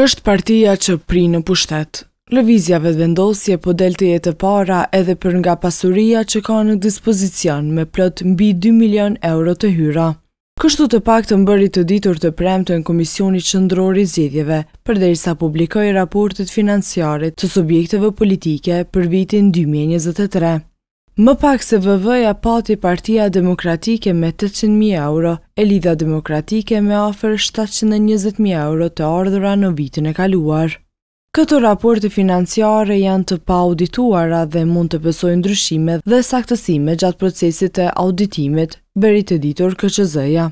është partia që pri në pushtet. Lëvizja dhe ndosje po del të jetë para edhe për nga pasuria që ka në dispozicion me plot mbi 2 milion euro të hyra. Kështu të pak të mbëri të ditur të premtë në Komisioni Qëndrori Zidjeve, për deri sa publikoj raportet financiarit të subjekteve politike për vitin 2023. Më pak se vëvëja pati partia demokratike me 800.000 euro, e lidha demokratike me ofër 720.000 euro të ardhura në vitin e kaluar. Këto raporti financiare janë të pa audituara dhe mund të pësojnë ndryshime dhe saktësime gjatë procesit e auditimit, berit të ditur këqëzëja.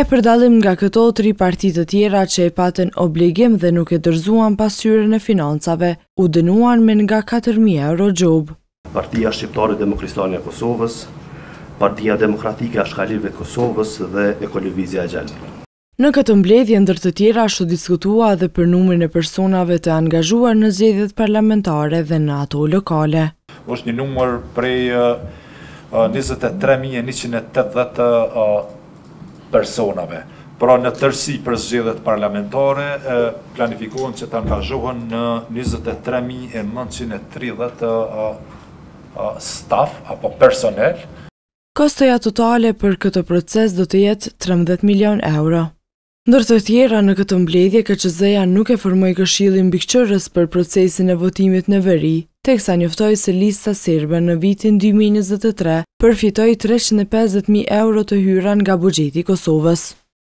E përdalim nga këto tri partit të tjera që e paten obligim dhe nuk e dërzuan pasyre në financave, u dënuan me nga 4.000 euro gjobë. Partia Shqiptare Demokristani e Kosovës, Partia Demokratike a Shkallive të Kosovës dhe Ekolivizia Gjallë. Në këtë mbledhje, ndër të tjera, është diskutua dhe për numërin e personave të angazhuar në zjedhjet parlamentare dhe në ato lokale. është një numër prej 23.180 uh, uh, uh, personave. Pra në tërsi për zjedhjet parlamentare, planifikohen që të angazhohen në 23.930 personave staff apo personel. Kostoja totale për këtë proces do të jetë 13 milion euro. Ndër të tjera në këtë mbledhje, KCZ-ja nuk e formoj këshillin bikqërës për procesin e votimit në veri, teksa njoftoj se lista sirbe në vitin 2023 përfitoj 350.000 euro të hyran nga bugjeti Kosovës.